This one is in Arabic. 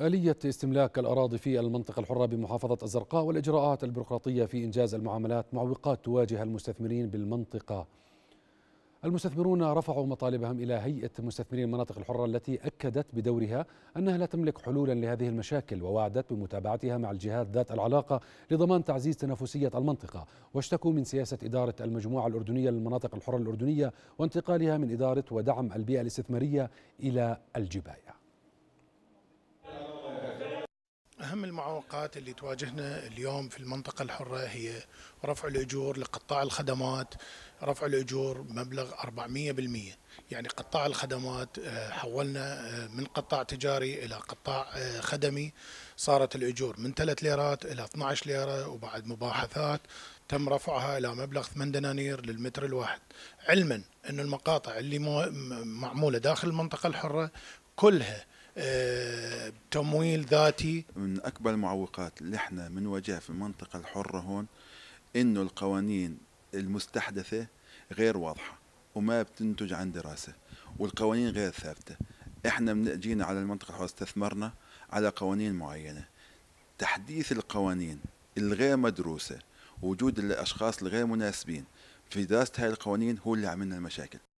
آلية استملاك الأراضي في المنطقة الحرة بمحافظة الزرقاء والإجراءات البيروقراطية في إنجاز المعاملات معوقات تواجه المستثمرين بالمنطقة المستثمرون رفعوا مطالبهم إلى هيئة مستثمرين المناطق الحرة التي أكدت بدورها أنها لا تملك حلولا لهذه المشاكل ووعدت بمتابعتها مع الجهات ذات العلاقة لضمان تعزيز تنافسية المنطقة واشتكوا من سياسة إدارة المجموعة الأردنية للمناطق الحرة الأردنية وانتقالها من إدارة ودعم البيئة الاستثمارية إلى الجباية المعوقات اللي تواجهنا اليوم في المنطقة الحرة هي رفع الأجور لقطاع الخدمات رفع الأجور مبلغ 400% يعني قطاع الخدمات آه، حولنا آه، من قطاع تجاري إلى قطاع آه، خدمي صارت الأجور من 3 ليرات إلى 12 ليرة وبعد مباحثات تم رفعها إلى مبلغ 8 دنانير للمتر الواحد علما أن المقاطع اللي معمولة داخل المنطقة الحرة كلها آه، تمويل ذاتي من اكبر المعوقات اللي احنا بنواجهها في المنطقه الحره هون انه القوانين المستحدثه غير واضحه وما بتنتج عن دراسه والقوانين غير ثابته احنا جينا على المنطقه الحره استثمرنا على قوانين معينه تحديث القوانين الغير مدروسه وجود الاشخاص الغير مناسبين في دراسه هاي القوانين هو اللي عملنا المشاكل